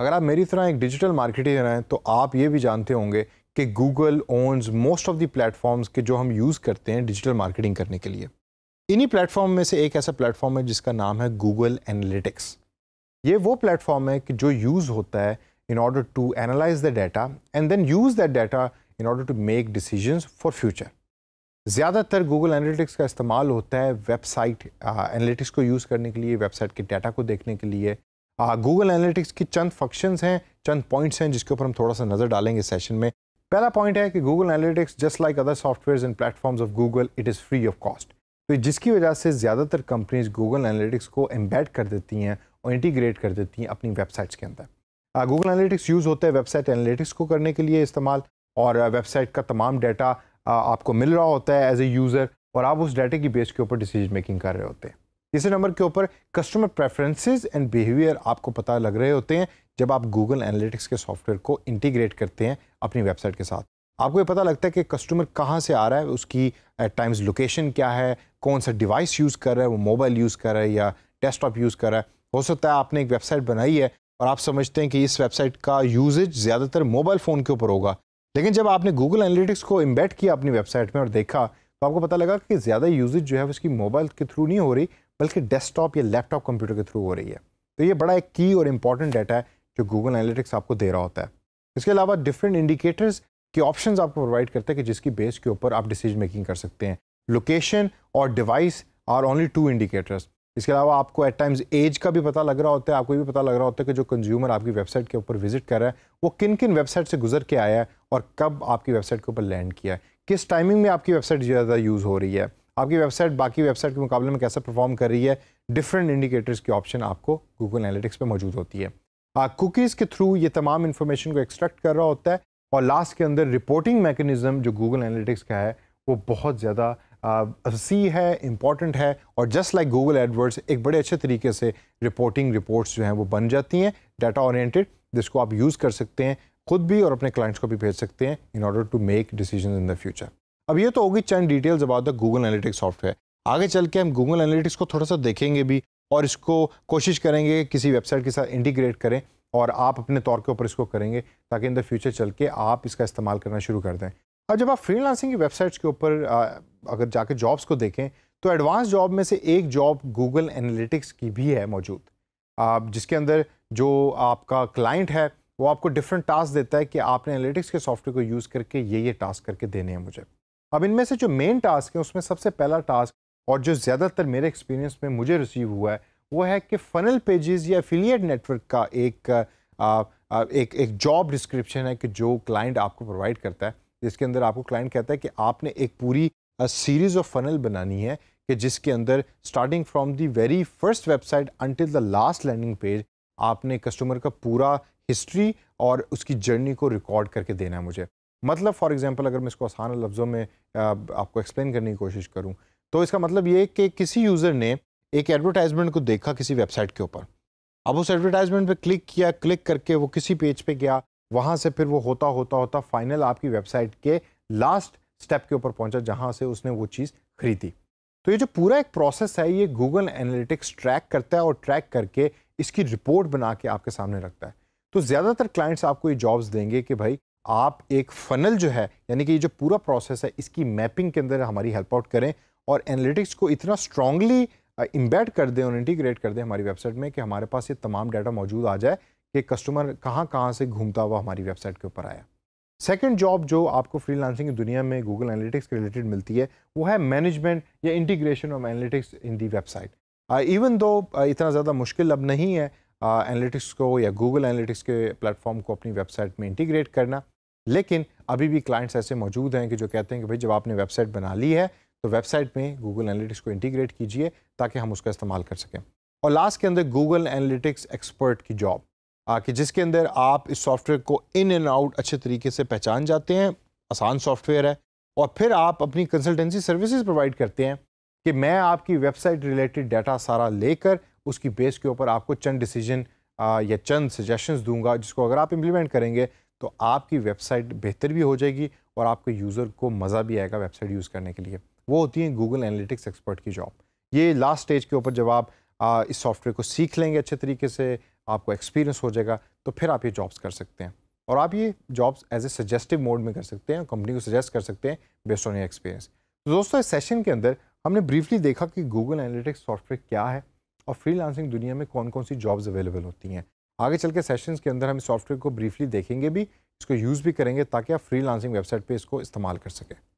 अगर आप मेरी तरह एक डिजिटल मार्केटिंग हैं तो आप ये भी जानते होंगे कि Google owns most of the platforms के जो हम यूज़ करते हैं डिजिटल मार्केटिंग करने के लिए इन्हीं प्लेटफॉर्म में से एक ऐसा प्लेटफॉर्म है जिसका नाम है गूगल एनालिटिक्स ये वो प्लेटफॉर्म है कि जो यूज़ होता है in order to analyse the data and then use that data in order to make decisions for future ज़्यादातर गूगल एनालिटिक्स का इस्तेमाल होता है वेबसाइट एनालिटिक्स uh, को यूज़ करने के लिए वेबसाइट के डाटा को देखने के लिए गूगल हाँ, एनालिटिक्स की चंद फंक्शंस हैं चंद पॉइंट्स हैं जिसके ऊपर हम थोड़ा सा नज़र डालेंगे सेशन में पहला पॉइंट है कि Google analytics just like other software and platforms of Google it is free of cost तो जिसकी वजह से ज़्यादातर कंपनीज गूगल एनालिटिक्स को एम्बेड कर देती हैं और इंटीग्रेट कर देती हैं अपनी वेबसाइट्स के अंदर गूगल एनालिटिक्स यूज़ होता है वेबसाइट एनालिटिक्स को करने के लिए इस्तेमाल और वेबसाइट हाँ, का तमाम डाटा हाँ, आपको मिल रहा होता है एज ए यूज़र और आप उस डाटे की बेस के ऊपर डिसीजन मेकिंग कर रहे होते हैं तीसरे नंबर के ऊपर कस्टमर प्रेफरेंसेस एंड बिहेवियर आपको पता लग रहे होते हैं जब आप गूगल एनालिटिक्स के सॉफ्टवेयर को इंटीग्रेट करते हैं अपनी वेबसाइट के साथ आपको ये पता लगता है कि कस्टमर कहाँ से आ रहा है उसकी एट टाइम्स लोकेशन क्या है कौन सा डिवाइस यूज़ कर रहा है वो मोबाइल यूज़ कर रहा है या डेस्कटॉप यूज़ कर रहा है हो सकता है आपने एक वेबसाइट बनाई है और आप समझते हैं कि इस वेबसाइट का यूजेज ज़्यादातर मोबाइल फ़ोन के ऊपर होगा लेकिन जब आपने गूगल एनालिटिक्स को इम्बेट किया अपनी वेबसाइट में और देखा तो आपको पता लगा कि ज़्यादा यूजेज जो है उसकी मोबाइल के थ्रू नहीं हो रही बल्कि डेस्कटॉप या लैपटॉप कंप्यूटर के थ्रू हो रही है तो ये बड़ा एक की और इम्पॉर्टेंट डाटा है जो गूगल एनालिटिक्स आपको दे रहा होता है इसके अलावा डिफरेंट इंडिकेटर्स के ऑप्शन आपको प्रोवाइड करते हैं कि जिसकी बेस के ऊपर आप डिसीजन मेकिंग कर सकते हैं लोकेशन और device are only two indicators इसके अलावा आपको एट टाइम्स एज का भी पता लग रहा होता है आपको भी पता लग रहा होता है कि जो कंज्यूमर आपकी वेबसाइट के ऊपर विजिट कर रहा है वो किन किन वेबसाइट से गुजर के आया है और कब आपकी वेबसाइट के ऊपर लैंड किया है किस टाइमिंग में आपकी वेबसाइट ज़्यादा यूज़ हो रही है आपकी वेबसाइट बाकी वेबसाइट के मुकाबले में कैसा परफॉर्म कर रही है डिफरेंट इंडिकेटर्स की ऑप्शन आपको गूगल एनालिटिक्स पर मौजूद होती है कुकीज़ के थ्रू ये तमाम इन्फॉर्मेशन को एक्सट्रैक्ट कर रहा होता है और लास्ट के अंदर रिपोर्टिंग मैकेनिज़म जो गूगल एनालिटिक्स का है वो बहुत ज़्यादा वसी है इम्पॉर्टेंट है और जस्ट लाइक गूगल एडवर्ड्स एक बड़े अच्छे तरीके से रिपोर्टिंग रिपोर्ट्स जो हैं वो बन जाती हैं डाटा ओरिएंटेड जिसको आप यूज़ कर सकते हैं खुद भी और अपने क्लाइंट्स को भी भेज सकते हैं in order to make decision in the future अब ये तो होगी चंद details about the Google analytics software आगे चल के हम गूगल एनालिटिक्स को थोड़ा सा देखेंगे भी और इसको कोशिश करेंगे किसी वेबसाइट के साथ इंटीग्रेट करें और आप अपने तौर के ऊपर इसको करेंगे ताकि इन द फ्यूचर चल के आप इसका इस्तेमाल करना शुरू कर दें अब जब आप फ्रीलांसिंग की वेबसाइट्स के ऊपर अगर जाके जॉब्स को देखें तो एडवांस जॉब में से एक जॉब गूगल एनालिटिक्स की भी है मौजूद आप जिसके अंदर जो आपका क्लाइंट है वो आपको डिफरेंट टास्क देता है कि आपने एनालिटिक्स के सॉफ्टवेयर को यूज़ करके ये ये टास्क करके देने हैं मुझे अब इनमें से जो मेन टास्क है उसमें सबसे पहला टास्क और जो ज़्यादातर मेरे एक्सपीरियंस में मुझे रिसीव हुआ है वो है कि फ़नल पेजेस या एफिलिएट नेटवर्क का एक आ, आ, एक एक जॉब डिस्क्रिप्शन है कि जो क्लाइंट आपको प्रोवाइड करता है जिसके अंदर आपको क्लाइंट कहता है कि आपने एक पूरी सीरीज़ ऑफ फनल बनानी है कि जिसके अंदर starting from the very first website until the last landing page आपने कस्टमर का पूरा हिस्ट्री और उसकी जर्नी को रिकॉर्ड करके देना है मुझे मतलब फॉर एग्जांपल अगर मैं इसको आसान लफ्ज़ों में आपको एक्सप्लेन करने की कोशिश करूँ तो इसका मतलब ये कि किसी यूज़र ने एक एडवर्टाइजमेंट को देखा किसी वेबसाइट के ऊपर अब उस एडवर्टाइजमेंट पे क्लिक किया क्लिक करके वो किसी पेज पे गया वहाँ से फिर वो होता होता होता फाइनल आपकी वेबसाइट के लास्ट स्टेप के ऊपर पहुँचा जहाँ से उसने वो चीज़ खरीदी तो ये जो पूरा एक प्रोसेस है ये गूगल एनालिटिक्स ट्रैक करता है और ट्रैक करके इसकी रिपोर्ट बना के आपके सामने रखता है तो ज़्यादातर क्लाइंट्स आपको ये जॉब्स देंगे कि भाई आप एक फनल जो है यानी कि ये जो पूरा प्रोसेस है इसकी मैपिंग के अंदर हमारी हेल्प आउट करें और एनालिटिक्स को इतना स्ट्रांगली इम्बेड कर दें और इंटीग्रेट कर दें हमारी वेबसाइट में कि हमारे पास ये तमाम डाटा मौजूद आ जाए कि कस्टमर कहाँ कहाँ से घूमता हुआ हमारी वेबसाइट के ऊपर आया सेकेंड जॉब जो आपको फ्रीलांसिंग की दुनिया में गूगल एनालिटिक्स के रिलेटेड मिलती है वो है मैनेजमेंट या integration of analytics in the website even though इतना ज़्यादा मुश्किल अब नहीं है एनालिटिक्स uh, को या गूगल एनालिटिक्स के प्लेटफॉर्म को अपनी वेबसाइट में इंटीग्रेट करना लेकिन अभी भी क्लाइंट्स ऐसे मौजूद हैं कि जो कहते हैं कि भाई जब आपने वेबसाइट बना ली है तो वेबसाइट में गूगल एनालिटिक्स को इंटीग्रेट कीजिए ताकि हम उसका इस्तेमाल कर सकें और लास्ट के अंदर गूगल एनालिटिक्स एक्सपर्ट की जॉब कि जिसके अंदर आप इस सॉफ्टवेयर को इन एंड आउट अच्छे तरीके से पहचान जाते हैं आसान सॉफ्टवेयर है और फिर आप अपनी कंसल्टेंसी सर्विसेज प्रोवाइड करते हैं कि मैं आपकी वेबसाइट रिलेटेड डाटा सारा लेकर उसकी बेस के ऊपर आपको चंद डिसीजन या चंद सजेशंस दूंगा जिसको अगर आप इम्प्लीमेंट करेंगे तो आपकी वेबसाइट बेहतर भी हो जाएगी और आपके यूज़र को मज़ा भी आएगा वेबसाइट यूज़ करने के लिए वो होती है गूगल एनालिटिक्स एक्सपर्ट की जॉब ये लास्ट स्टेज के ऊपर जब आप आ, इस सॉफ्टवेयर को सीख लेंगे अच्छे तरीके से आपको एक्सपीरियंस हो जाएगा तो फिर आप ये जॉब्स कर सकते हैं और आप ये jobs as a suggestive mode में कर सकते हैं कंपनी को सजेस्ट कर सकते हैं बेस्ड ऑन योर एक्सपीरियंस तो दोस्तों इस सेशन के अंदर हमने ब्रीफली देखा कि गूगल एनालिटिक्स सॉफ्टवेयर क्या है और फ्री दुनिया में कौन कौन सी जॉब्स अवेलेबल होती हैं आगे चल के सेशंस के अंदर हम इस सॉफ्टवेयर को ब्रीफली देखेंगे भी इसको यूज़ भी करेंगे ताकि आप फ्री वेबसाइट पर इसको इस्तेमाल कर सकें